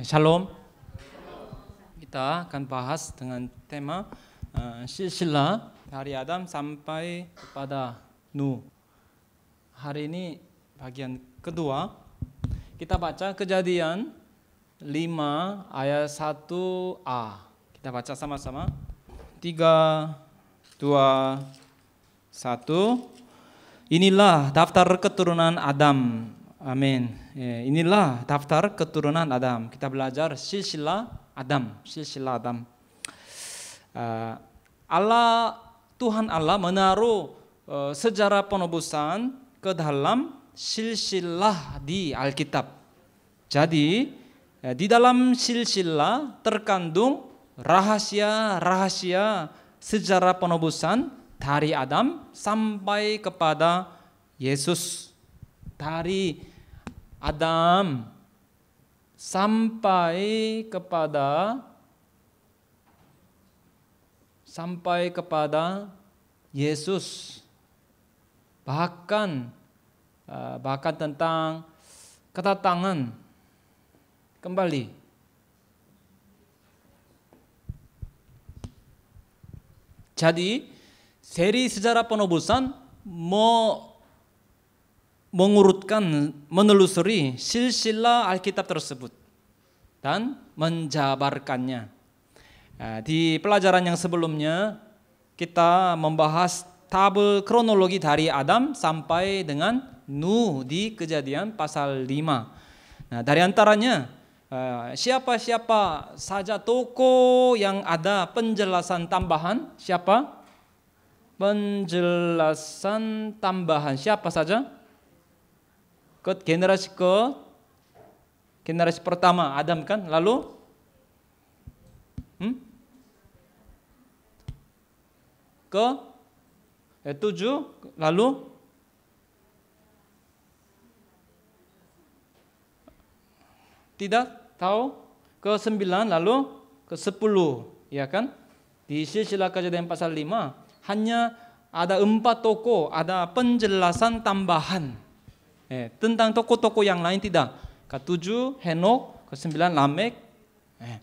Shalom. Kita akan bahas dengan tema uh, silsilah dari Adam sampai kepada Nu. Hari ini bagian kedua. Kita baca kejadian 5 ayat 1a. Kita baca sama-sama. 3, 2, 1. Inilah daftar keturunan Adam Amin. Eh, inilah daftar keturunan Adam. Kita belajar silsilah Adam, silsilah Adam. Eh, Allah Tuhan Allah menaruh eh, sejarah penebusan ke dalam silsilah di Alkitab. Jadi di dalam silsilah terkandung rahasia-rahasia sejarah penebusan dari Adam sampai kepada Yesus. Dari Adam sampai kepada sampai kepada Yesus bahkan eh, bahkan tentang kedatangan kembali jadi seri sejarah penobusan mau mengurutkan, menelusuri silsilah Alkitab tersebut dan menjabarkannya. Nah, di pelajaran yang sebelumnya kita membahas tabel kronologi dari Adam sampai dengan Nuh di kejadian pasal 5. Nah, dari antaranya eh, siapa-siapa saja toko yang ada penjelasan tambahan siapa? Penjelasan tambahan siapa saja? ke generasi ke generasi pertama Adam kan lalu hmm? ke eh, tujuh lalu tidak tahu ke sembilan lalu ke sepuluh ya kan di silsilah kejadian pasal lima hanya ada empat toko ada penjelasan tambahan Eh, tentang tokoh-tokoh yang lain tidak. Ketujuh Henok, kesembilan Lamek. Eh.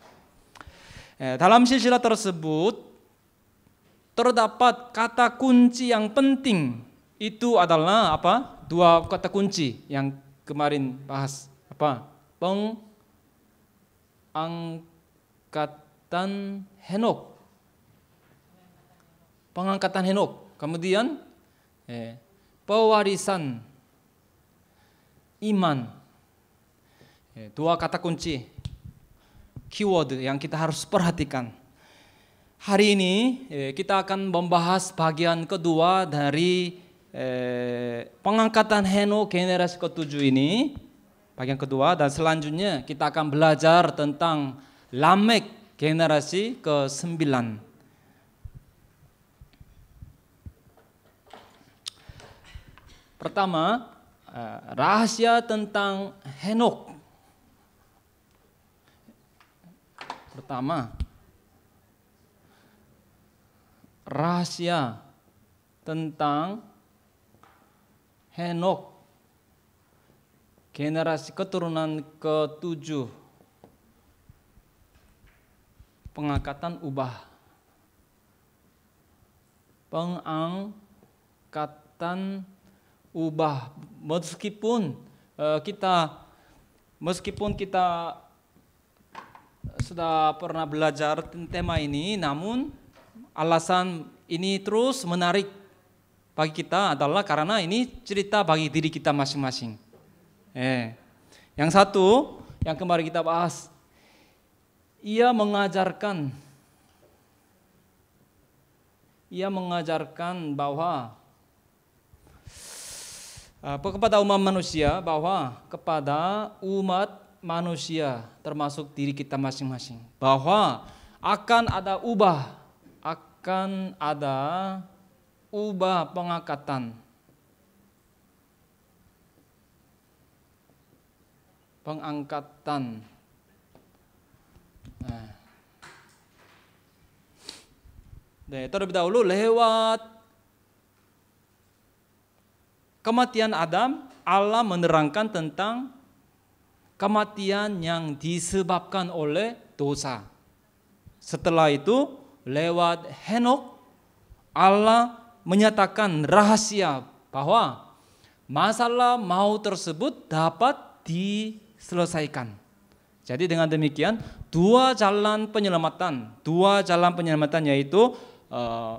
Eh, dalam silsilah tersebut terdapat kata kunci yang penting. Itu adalah apa? Dua kata kunci yang kemarin bahas apa? Peng angkatan Henok. Pengangkatan Henok. Kemudian eh, pewarisan iman. Ya, dua kata kunci, keyword yang kita harus perhatikan. Hari ini ya, kita akan membahas bagian kedua dari ya, pengangkatan Heno generasi ketujuh ini. Bagian kedua dan selanjutnya kita akan belajar tentang Lamek generasi ke-9. Pertama, Eh, rahasia tentang Henok. Pertama, rahasia tentang Henok, generasi keturunan ketujuh, pengangkatan ubah, pengangkatan ubah meskipun uh, kita meskipun kita eh, sudah pernah belajar tema ini namun alasan ini terus menarik bagi kita adalah karena ini cerita bagi diri kita masing-masing. Eh, yang satu yang kemarin kita bahas, ia mengajarkan, ia mengajarkan bahwa Ah, kepada umat manusia bahwa kepada umat manusia termasuk diri kita masing-masing bahwa akan ada ubah akan ada ubah pengangkatan pengangkatan nah. Nah, terlebih dahulu lewat Kematian Adam, Allah menerangkan tentang kematian yang disebabkan oleh dosa. Setelah itu, lewat Henok, Allah menyatakan rahasia bahwa masalah mau tersebut dapat diselesaikan. Jadi dengan demikian dua jalan penyelamatan, dua jalan penyelamatan yaitu uh,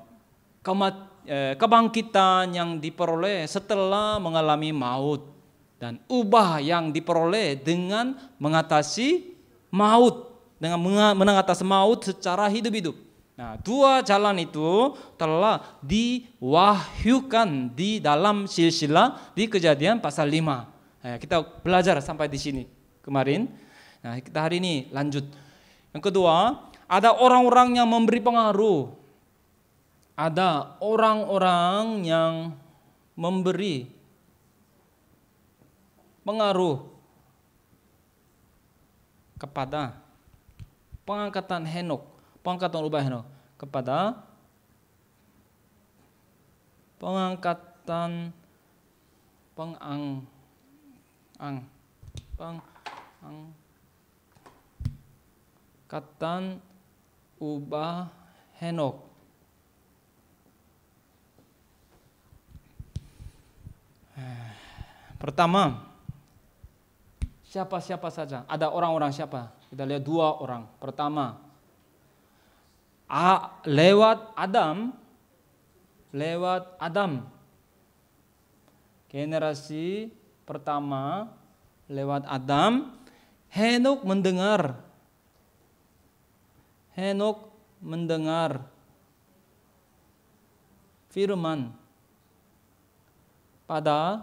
kemat Eh, kebangkitan yang diperoleh setelah mengalami maut dan ubah yang diperoleh dengan mengatasi maut dengan menang atas maut secara hidup-hidup. Nah, dua jalan itu telah diwahyukan di dalam silsilah di Kejadian pasal 5. Nah, eh, kita belajar sampai di sini kemarin. Nah, kita hari ini lanjut. Yang kedua, ada orang-orang yang memberi pengaruh ada orang-orang yang memberi pengaruh kepada pengangkatan Henok, pengangkatan Ubah Henok kepada pengangkatan pengang ang peng ang katan Ubah Henok Pertama, siapa-siapa saja. Ada orang-orang siapa? Kita lihat dua orang. Pertama, A, lewat Adam, lewat Adam. Generasi pertama lewat Adam, Henok mendengar. Henok mendengar firman pada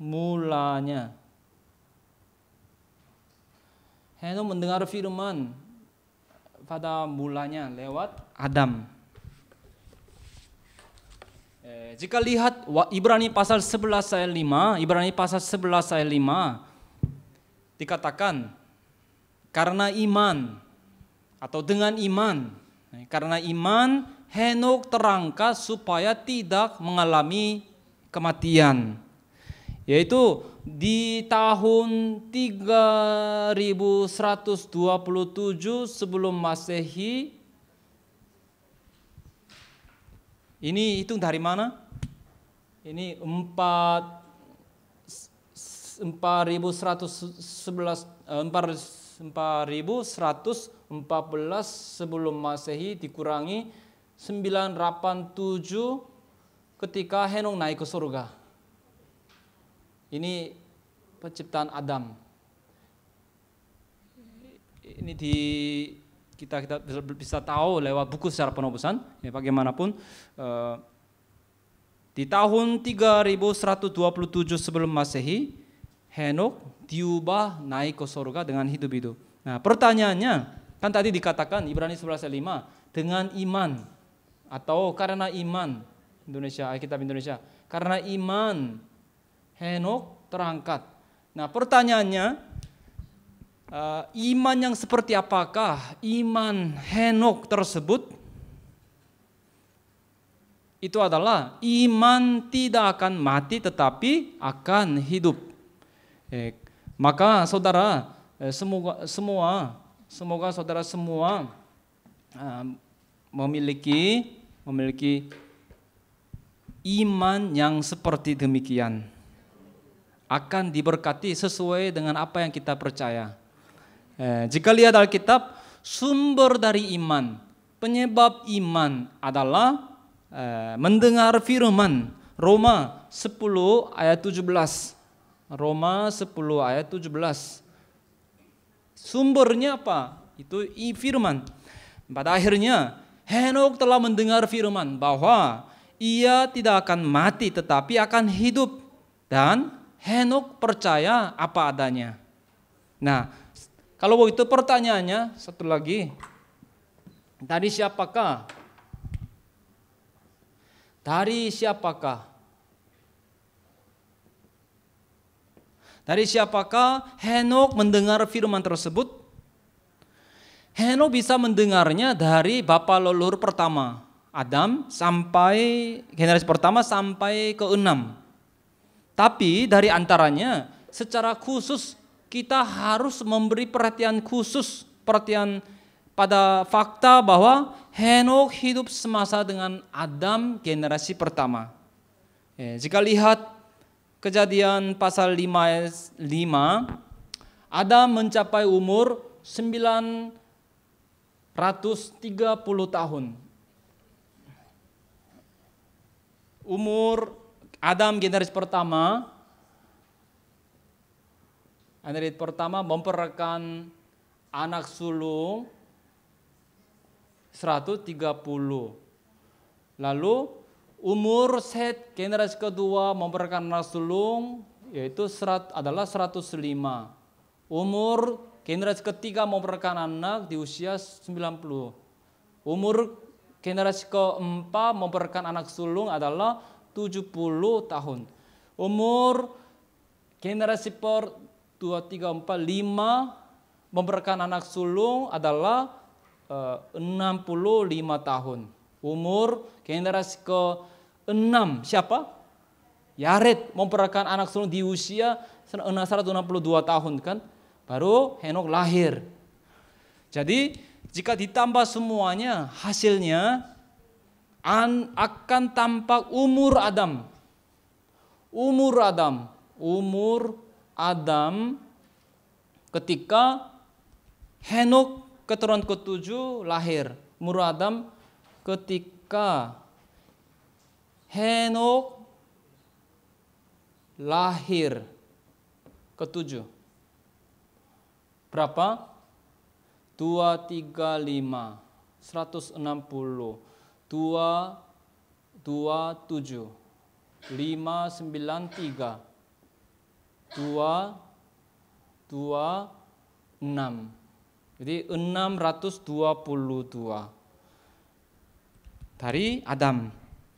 mulanya. Henokh mendengar firman pada mulanya lewat Adam. Eh, jika lihat Ibrani pasal 11 ayat 5, Ibrani pasal 11 ayat 5 dikatakan karena iman atau dengan iman. Eh, karena iman Henok terangkat supaya tidak mengalami kematian yaitu di tahun 3127 sebelum Masehi. Ini hitung dari mana? Ini 4 4111 4114 sebelum Masehi dikurangi 987 ketika Henong naik ke surga. Ini penciptaan Adam. Ini di kita kita bisa tahu lewat buku secara penobusan ya bagaimanapun uh, di tahun 3127 sebelum Masehi Henok diubah naik ke surga dengan hidup itu. Nah, pertanyaannya kan tadi dikatakan Ibrani 11:5 dengan iman atau karena iman Indonesia Alkitab Indonesia karena iman Henok terangkat. Nah pertanyaannya, eh, iman yang seperti apakah iman Henok tersebut? Itu adalah iman tidak akan mati tetapi akan hidup. Eh, maka saudara eh, semoga semua semoga saudara semua memiliki memiliki iman yang seperti demikian akan diberkati sesuai dengan apa yang kita percaya. Eh, jika lihat Alkitab, sumber dari iman, penyebab iman adalah eh, mendengar firman. Roma 10 ayat 17. Roma 10 ayat 17. Sumbernya apa? Itu firman. Pada akhirnya Henok telah mendengar firman bahwa ia tidak akan mati tetapi akan hidup dan Henok percaya apa adanya. Nah, kalau itu pertanyaannya satu lagi. Dari siapakah? Dari siapakah? Dari siapakah Henok mendengar firman tersebut? Henok bisa mendengarnya dari bapak leluhur pertama, Adam sampai generasi pertama sampai ke enam. Tapi dari antaranya secara khusus kita harus memberi perhatian khusus, perhatian pada fakta bahwa Henokh hidup semasa dengan Adam generasi pertama. Eh, jika lihat kejadian pasal 5, 5 Adam mencapai umur 930 tahun. Umur Adam generasi pertama generasi pertama memperakan anak sulung 130. Lalu umur set generasi kedua memperakan anak sulung yaitu serat, adalah 105. Umur generasi ketiga memperakan anak di usia 90. Umur generasi keempat memperolehkan anak sulung adalah 70 tahun. Umur generasi per 2, 3, 4, 5 memberikan anak sulung adalah eh, uh, 65 tahun. Umur generasi ke 6 siapa? Yaret memperakan anak sulung di usia 162 tahun kan. Baru Henok lahir. Jadi jika ditambah semuanya hasilnya an akan tampak umur Adam. Umur Adam, umur Adam ketika Henok keturunan ketujuh lahir. Umur Adam ketika Henok lahir ketujuh. Berapa? 2, 3, 5, 160 dua dua tujuh lima sembilan tiga dua dua enam jadi enam ratus dua puluh dua dari Adam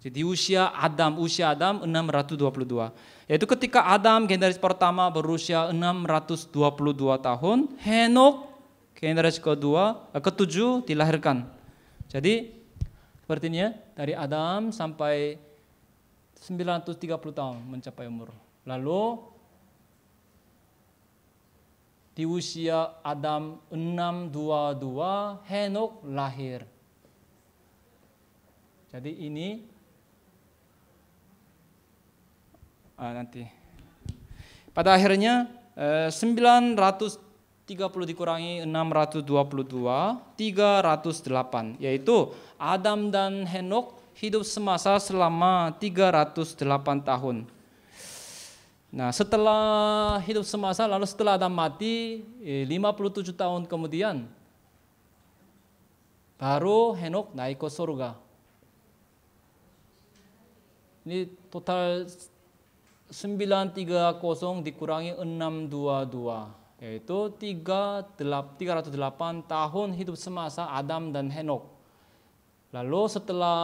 jadi usia Adam usia Adam enam ratus dua puluh dua yaitu ketika Adam generasi pertama berusia enam ratus dua puluh dua tahun Henok generasi kedua eh, ketujuh dilahirkan jadi Artinya dari Adam sampai 930 tahun mencapai umur. Lalu di usia Adam 622 Henok lahir. Jadi ini ah, nanti pada akhirnya 900 eh, 30 dikurangi 622, 308, yaitu Adam dan Henok hidup semasa selama 308 tahun. Nah setelah hidup semasa lalu setelah Adam mati 57 eh, tahun kemudian baru Henok naik ke surga. Ini total 930 dikurangi 622 yaitu 308 tahun hidup semasa Adam dan Henok. Lalu setelah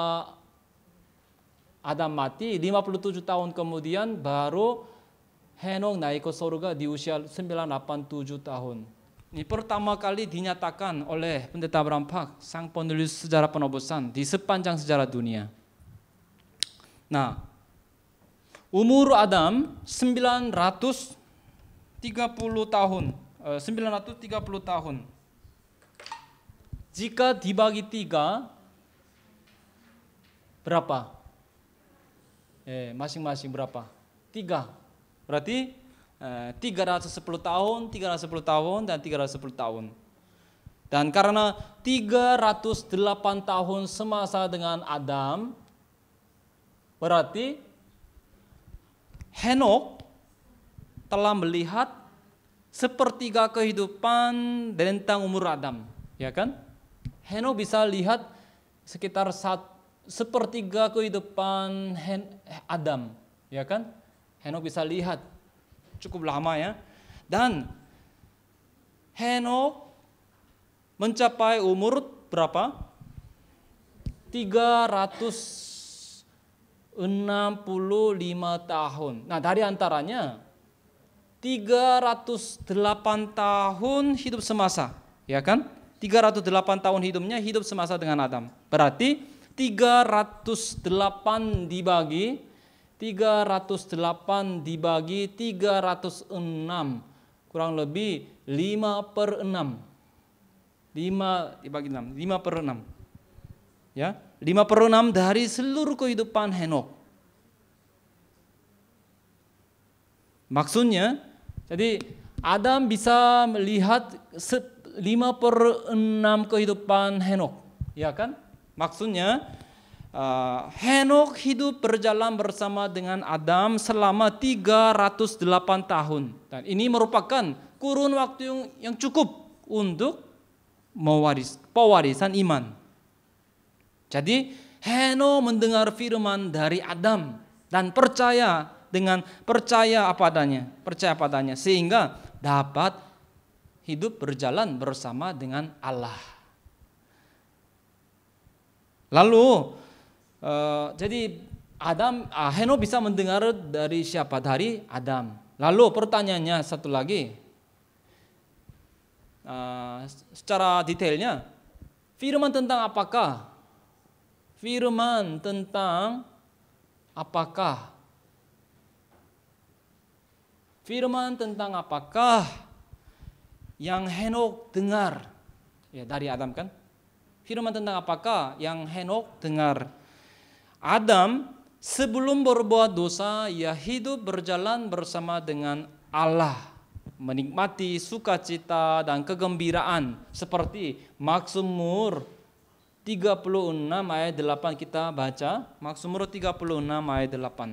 Adam mati 57 tahun kemudian baru Henok naik ke surga di usia 987 tahun. Ini pertama kali dinyatakan oleh pendeta Abraham Park, sang penulis sejarah penobosan di sepanjang sejarah dunia. Nah, umur Adam 900 30 tahun, 930 eh, tahun. Jika dibagi tiga, berapa? Eh, masing-masing berapa? Tiga, Berarti eh, 310 tahun, 310 tahun dan 310 tahun. Dan karena 308 tahun semasa dengan Adam, berarti Henok telah melihat sepertiga kehidupan rentang umur Adam, ya kan? Heno bisa lihat sekitar saat sepertiga kehidupan Hen, Adam, ya kan? Heno bisa lihat cukup lama ya. Dan Heno mencapai umur berapa? 365 tahun. Nah, dari antaranya 308 tahun hidup semasa, ya kan? 308 tahun hidupnya hidup semasa dengan Adam. Berarti 308 dibagi 308 dibagi 306 kurang lebih 5 per 6 5 dibagi 6 5 per 6 ya 5 per 6 dari seluruh kehidupan Henok maksudnya jadi Adam bisa melihat 5 per 6 kehidupan Henok. Ya kan? Maksudnya uh, Henok hidup berjalan bersama dengan Adam selama 308 tahun. Dan ini merupakan kurun waktu yang, yang cukup untuk mewaris, pewarisan iman. Jadi Henok mendengar firman dari Adam dan percaya dengan percaya apa adanya, percaya apa adanya sehingga dapat hidup berjalan bersama dengan Allah. Lalu uh, jadi Adam uh, ah, Heno bisa mendengar dari siapa? Dari Adam. Lalu pertanyaannya satu lagi. Uh, secara detailnya firman tentang apakah? Firman tentang apakah firman tentang apakah yang Henok dengar ya dari Adam kan firman tentang apakah yang Henok dengar Adam sebelum berbuat dosa ia hidup berjalan bersama dengan Allah menikmati sukacita dan kegembiraan seperti Maksumur 36 ayat 8 kita baca Maksumur 36 ayat 8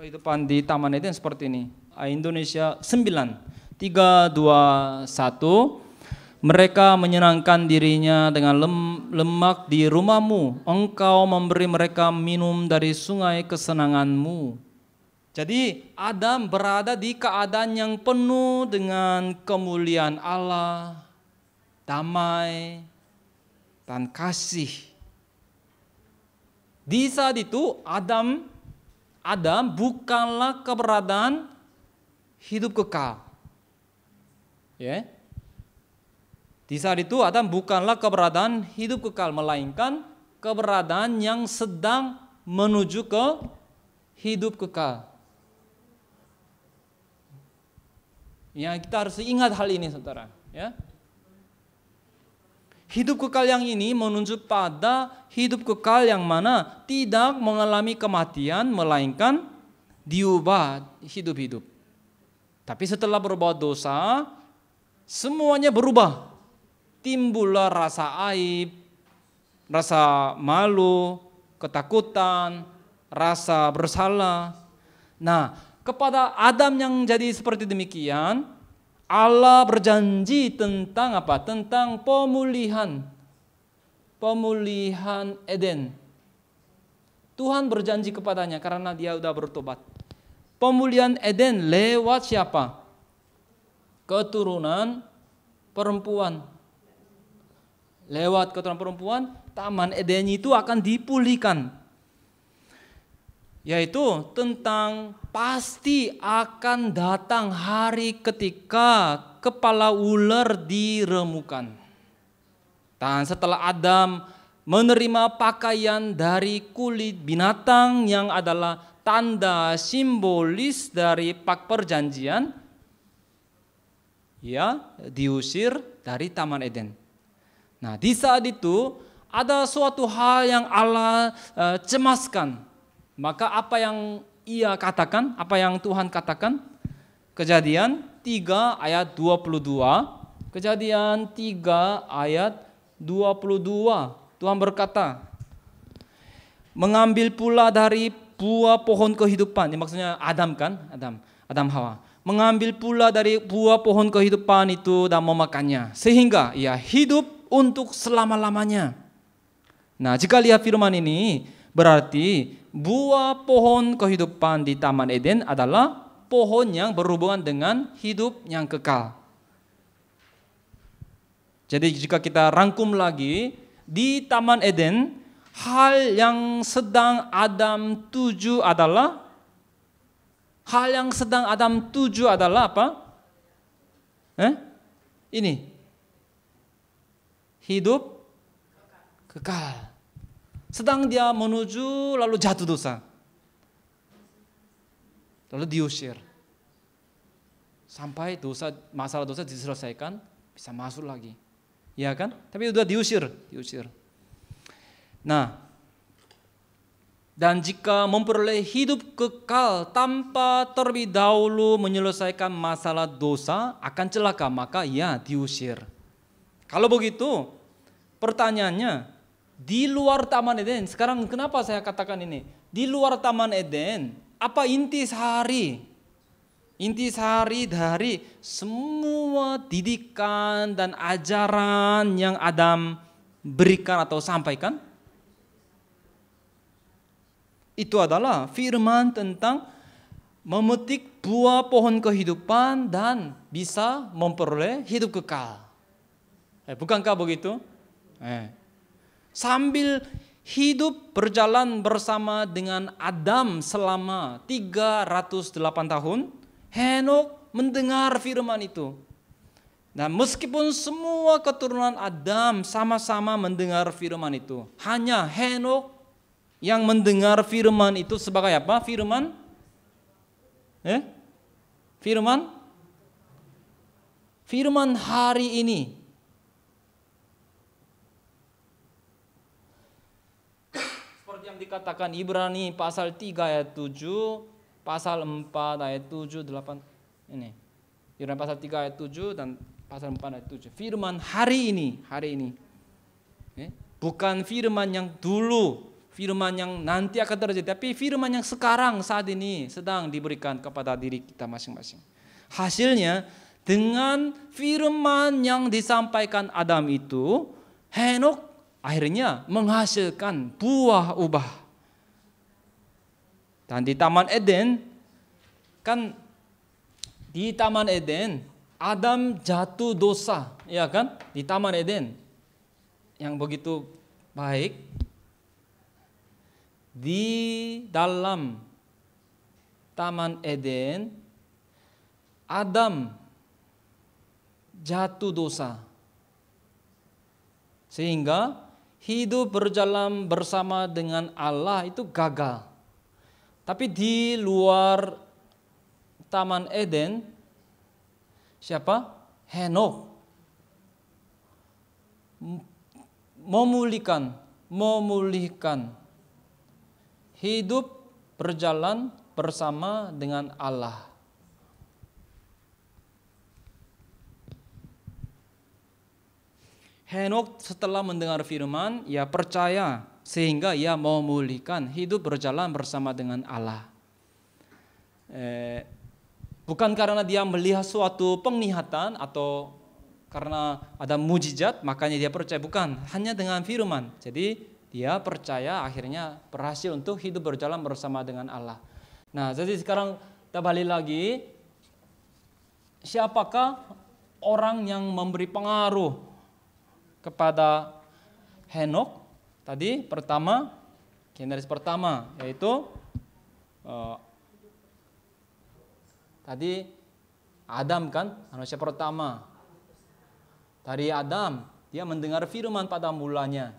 kehidupan di Taman Eden seperti ini Ah, Indonesia 9 3 2 1 mereka menyenangkan dirinya dengan lem, lemak di rumahmu. Engkau memberi mereka minum dari sungai kesenanganmu. Jadi Adam berada di keadaan yang penuh dengan kemuliaan Allah, damai, dan kasih. Di saat itu Adam Adam bukanlah keberadaan hidup kekal. Ya. Di saat itu Adam bukanlah keberadaan hidup kekal melainkan keberadaan yang sedang menuju ke hidup kekal. Ya, kita harus ingat hal ini Saudara, ya. Hidup kekal yang ini menunjuk pada hidup kekal yang mana tidak mengalami kematian melainkan diubah hidup-hidup. Tapi setelah berbuat dosa, semuanya berubah. Timbullah rasa aib, rasa malu, ketakutan, rasa bersalah. Nah, kepada Adam yang jadi seperti demikian, Allah berjanji tentang apa? Tentang pemulihan. Pemulihan Eden. Tuhan berjanji kepadanya karena dia sudah bertobat pemulihan Eden lewat siapa? Keturunan perempuan. Lewat keturunan perempuan, taman Eden itu akan dipulihkan. Yaitu tentang pasti akan datang hari ketika kepala ular diremukan. Dan setelah Adam menerima pakaian dari kulit binatang yang adalah tanda simbolis dari pak perjanjian ya diusir dari Taman Eden. Nah, di saat itu ada suatu hal yang Allah e, cemaskan. Maka apa yang ia katakan, apa yang Tuhan katakan? Kejadian 3 ayat 22. Kejadian 3 ayat 22. Tuhan berkata, "Mengambil pula dari buah pohon kehidupan. Ini maksudnya Adam kan? Adam, Adam Hawa. Mengambil pula dari buah pohon kehidupan itu dan memakannya. Sehingga ia hidup untuk selama-lamanya. Nah jika lihat firman ini berarti buah pohon kehidupan di Taman Eden adalah pohon yang berhubungan dengan hidup yang kekal. Jadi jika kita rangkum lagi di Taman Eden hal yang sedang Adam tuju adalah hal yang sedang Adam tuju adalah apa? Eh? Ini hidup kekal. Sedang dia menuju lalu jatuh dosa. Lalu diusir. Sampai dosa masalah dosa diselesaikan, bisa masuk lagi. Ya kan? Tapi sudah diusir, diusir. Nah, dan jika memperoleh hidup kekal tanpa terlebih dahulu menyelesaikan masalah dosa akan celaka, maka ia diusir. Kalau begitu, pertanyaannya, di luar Taman Eden, sekarang kenapa saya katakan ini? Di luar Taman Eden, apa inti sehari? Inti sehari dari semua didikan dan ajaran yang Adam berikan atau sampaikan itu adalah firman tentang memetik buah pohon kehidupan dan bisa memperoleh hidup kekal. Eh, bukankah begitu? Eh. Sambil hidup berjalan bersama dengan Adam selama 308 tahun, Henok mendengar firman itu. Nah, meskipun semua keturunan Adam sama-sama mendengar firman itu, hanya Henok yang mendengar firman itu sebagai apa? Firman? Eh? Firman? Firman hari ini. Seperti yang dikatakan Ibrani pasal 3 ayat 7, pasal 4 ayat 7, 8. Ini. Ibrani pasal 3 ayat 7 dan pasal 4 ayat 7. Firman hari ini, hari ini. Eh? Bukan firman yang dulu firman yang nanti akan terjadi, tapi firman yang sekarang saat ini sedang diberikan kepada diri kita masing-masing. Hasilnya dengan firman yang disampaikan Adam itu, Henok akhirnya menghasilkan buah ubah. Dan di Taman Eden, kan di Taman Eden, Adam jatuh dosa, ya kan? Di Taman Eden, yang begitu baik, di dalam Taman Eden, Adam jatuh dosa. Sehingga hidup berjalan bersama dengan Allah itu gagal. Tapi di luar Taman Eden, siapa? Henok. Memulihkan, memulihkan hidup berjalan bersama dengan Allah. Henok setelah mendengar firman, ia percaya sehingga ia mau memulihkan hidup berjalan bersama dengan Allah. Eh, bukan karena dia melihat suatu penglihatan atau karena ada mujizat, makanya dia percaya. Bukan, hanya dengan firman. Jadi dia percaya akhirnya berhasil untuk hidup berjalan bersama dengan Allah. Nah, jadi sekarang kita balik lagi siapakah orang yang memberi pengaruh kepada Henok? Tadi pertama generis pertama yaitu uh, tadi Adam kan manusia pertama. Dari Adam dia mendengar firman pada mulanya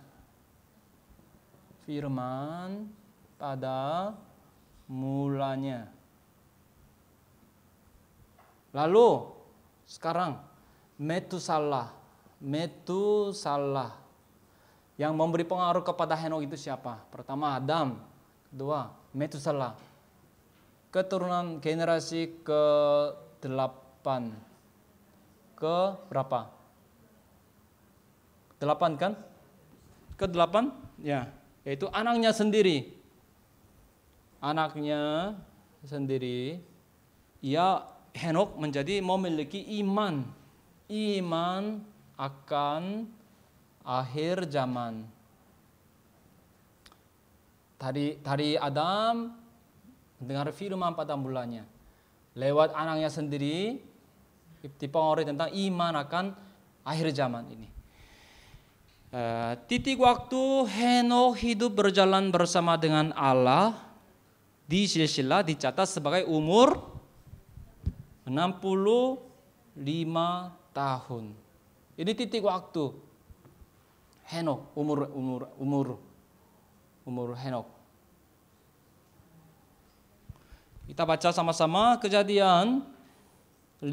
firman pada mulanya. Lalu sekarang Metusalah, Metusalah yang memberi pengaruh kepada Henok itu siapa? Pertama Adam, kedua Metusalah. Keturunan generasi ke delapan ke berapa? delapan kan? ke delapan Ya yaitu anaknya sendiri. Anaknya sendiri ia Henok menjadi memiliki iman. Iman akan akhir zaman. Tadi tadi Adam mendengar firman pada mulanya. Lewat anaknya sendiri dipengaruhi tentang iman akan akhir zaman ini. Eh, titik waktu Henokh hidup berjalan bersama dengan Allah di silsilah dicatat sebagai umur 65 tahun. Ini titik waktu Henok umur umur umur umur Henok Kita baca sama-sama kejadian 5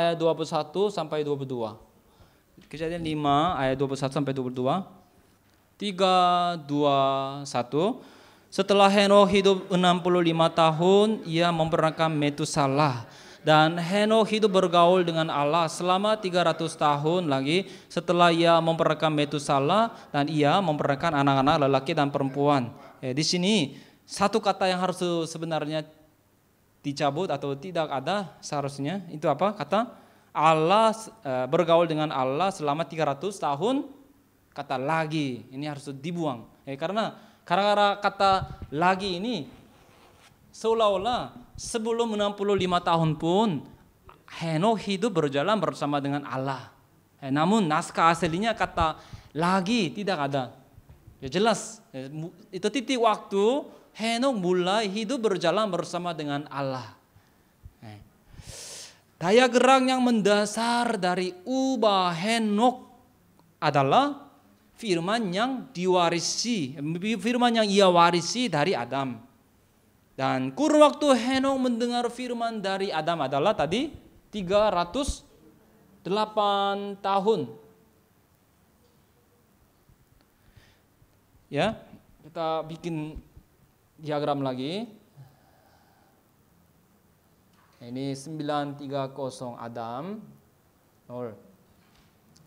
ayat 21 sampai 22. Kejadian 5 ayat 21 sampai 22. 3, 2, 1. Setelah Henokh hidup 65 tahun, ia memperanakan Metusalah. Dan Henokh hidup bergaul dengan Allah selama 300 tahun lagi setelah ia memperanakan Metusalah dan ia memperanakan anak-anak lelaki dan perempuan. Eh, di sini satu kata yang harus sebenarnya dicabut atau tidak ada seharusnya itu apa? Kata Allah eh, bergaul dengan Allah selama 300 tahun kata lagi ini harus dibuang eh, karena karena kata lagi ini seolah-olah sebelum 65 tahun pun Henokh hidup berjalan bersama dengan Allah eh, namun naskah aslinya kata lagi tidak ada ya jelas ya, itu titik waktu Henokh mulai hidup berjalan bersama dengan Allah Daya gerak yang mendasar dari ubah Henok adalah firman yang diwarisi, firman yang ia warisi dari Adam. Dan kur waktu Henok mendengar firman dari Adam adalah tadi 308 tahun. Ya, kita bikin diagram lagi. Nah, ini 930 Adam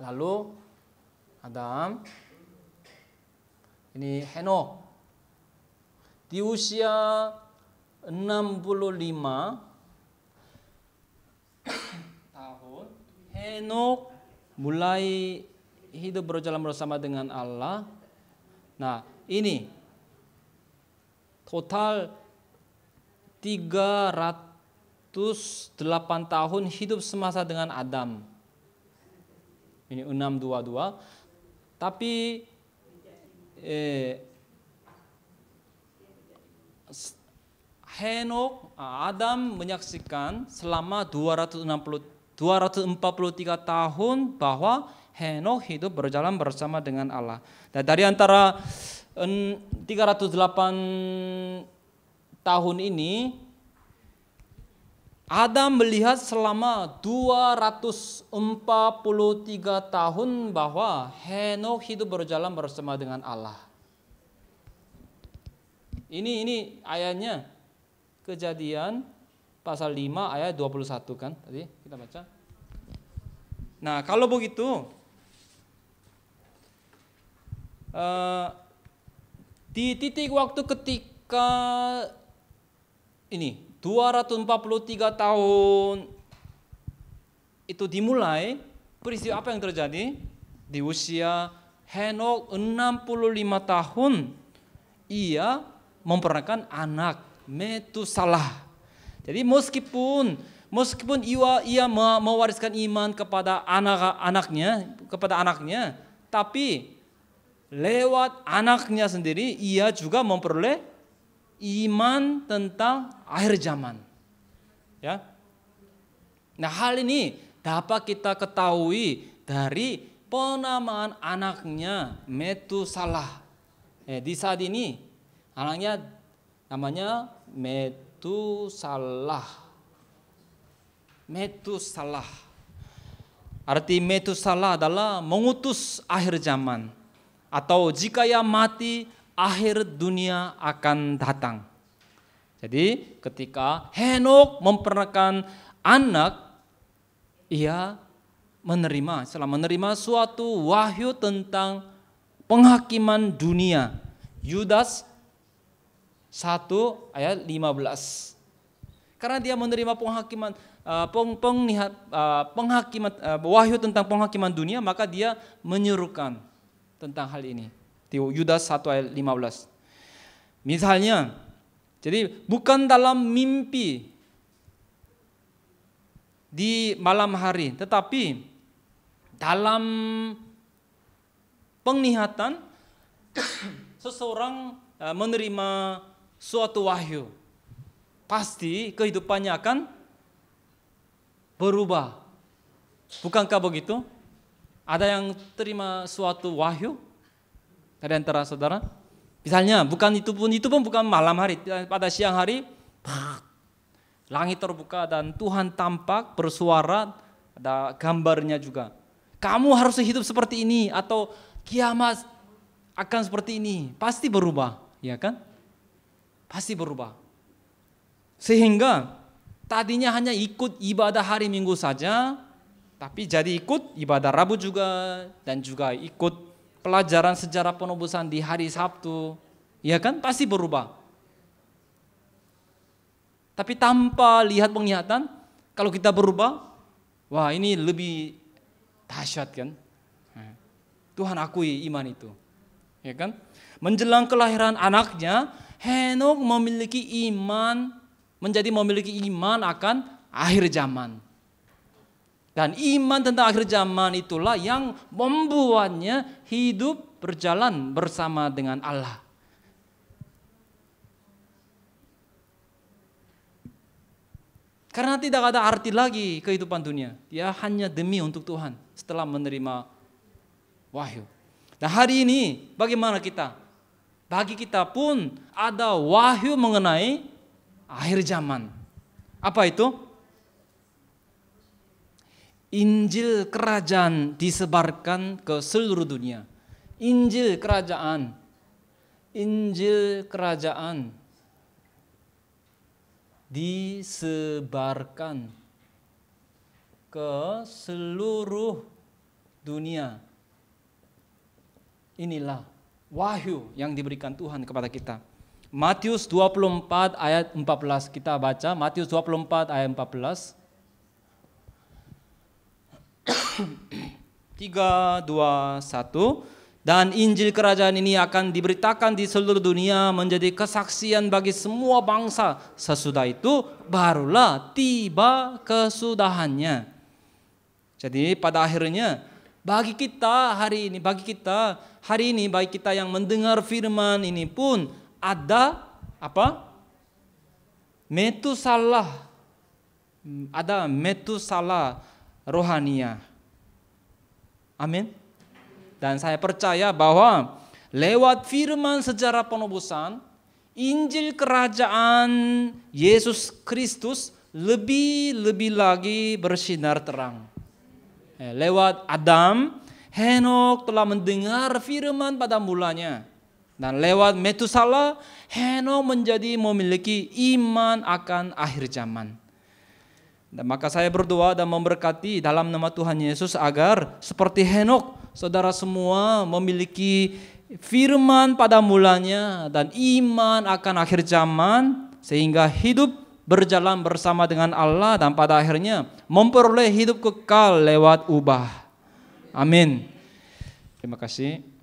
Lalu Adam ini Henok di usia 65 tahun Henok mulai hidup berjalan bersama dengan Allah. Nah, ini total 300 108 tahun hidup semasa dengan Adam. Ini 622. Tapi eh, Henok Adam menyaksikan selama 260 243 tahun bahwa Henok hidup berjalan bersama dengan Allah. Dan dari antara 308 tahun ini Adam melihat selama 243 tahun bahwa Henokh hidup berjalan bersama dengan Allah. Ini ini ayatnya kejadian pasal 5 ayat 21 kan tadi kita baca. Nah, kalau begitu uh, di titik waktu ketika ini 243 tahun itu dimulai peristiwa apa yang terjadi di usia Henok 65 tahun ia memperankan anak Metusalah. Jadi meskipun meskipun ia, ia mewariskan iman kepada anak-anaknya, kepada anaknya, tapi lewat anaknya sendiri ia juga memperoleh iman tentang akhir zaman. Ya. Nah, hal ini dapat kita ketahui dari penamaan anaknya Metusalah. Eh, di saat ini anaknya namanya Metusalah. Metusalah. Arti Metusalah adalah mengutus akhir zaman. Atau jika ia mati akhir dunia akan datang. Jadi ketika Henok memperanakan anak, ia menerima, setelah menerima suatu wahyu tentang penghakiman dunia. Yudas 1 ayat 15. Karena dia menerima penghakiman eh, peng, penglihat eh, penghakiman eh, wahyu tentang penghakiman dunia, maka dia menyerukan tentang hal ini. Yudas 1 ayat 15. Misalnya, jadi bukan dalam mimpi di malam hari, tetapi dalam penglihatan seseorang eh, menerima suatu wahyu. Pasti kehidupannya akan berubah. Bukankah begitu? Ada yang terima suatu wahyu, Tadi antara saudara? Misalnya bukan itu pun itu pun bukan malam hari, eh, pada siang hari langit terbuka dan Tuhan tampak bersuara ada gambarnya juga. Kamu harus hidup seperti ini atau kiamat akan seperti ini. Pasti berubah, ya kan? Pasti berubah. Sehingga tadinya hanya ikut ibadah hari Minggu saja, tapi jadi ikut ibadah Rabu juga dan juga ikut pelajaran sejarah penobusan di hari Sabtu, ya kan pasti berubah. Tapi tanpa lihat penglihatan, kalau kita berubah, wah ini lebih dahsyat kan? Nah, Tuhan akui iman itu. Ya kan? Menjelang kelahiran anaknya, Henok memiliki iman menjadi memiliki iman akan akhir zaman. Dan iman tentang akhir zaman itulah yang membuatnya hidup berjalan bersama dengan Allah. Karena tidak ada arti lagi kehidupan dunia. Dia hanya demi untuk Tuhan setelah menerima wahyu. Nah hari ini bagaimana kita? Bagi kita pun ada wahyu mengenai akhir zaman. Apa itu? Injil kerajaan disebarkan ke seluruh dunia. Injil kerajaan. Injil kerajaan disebarkan ke seluruh dunia. Inilah wahyu yang diberikan Tuhan kepada kita. Matius 24 ayat 14 kita baca Matius 24 ayat 14 3, 2, 1 dan Injil kerajaan ini akan diberitakan di seluruh dunia menjadi kesaksian bagi semua bangsa. Sesudah itu barulah tiba kesudahannya. Jadi pada akhirnya bagi kita hari ini, bagi kita hari ini, bagi kita yang mendengar firman ini pun ada apa? metusalah hmm, Ada metusalah salah rohania. Amin. Dan saya percaya bahwa lewat firman sejarah penebusan, Injil kerajaan Yesus Kristus lebih-lebih lagi bersinar terang. Eh, lewat Adam, Henok telah mendengar firman pada mulanya. Dan lewat Metusala, Henok menjadi memiliki iman akan akhir zaman. Dan maka saya berdoa dan memberkati dalam nama Tuhan Yesus agar seperti Henok, saudara semua memiliki firman pada mulanya dan iman akan akhir zaman sehingga hidup berjalan bersama dengan Allah dan pada akhirnya memperoleh hidup kekal lewat ubah. Amin. Terima kasih.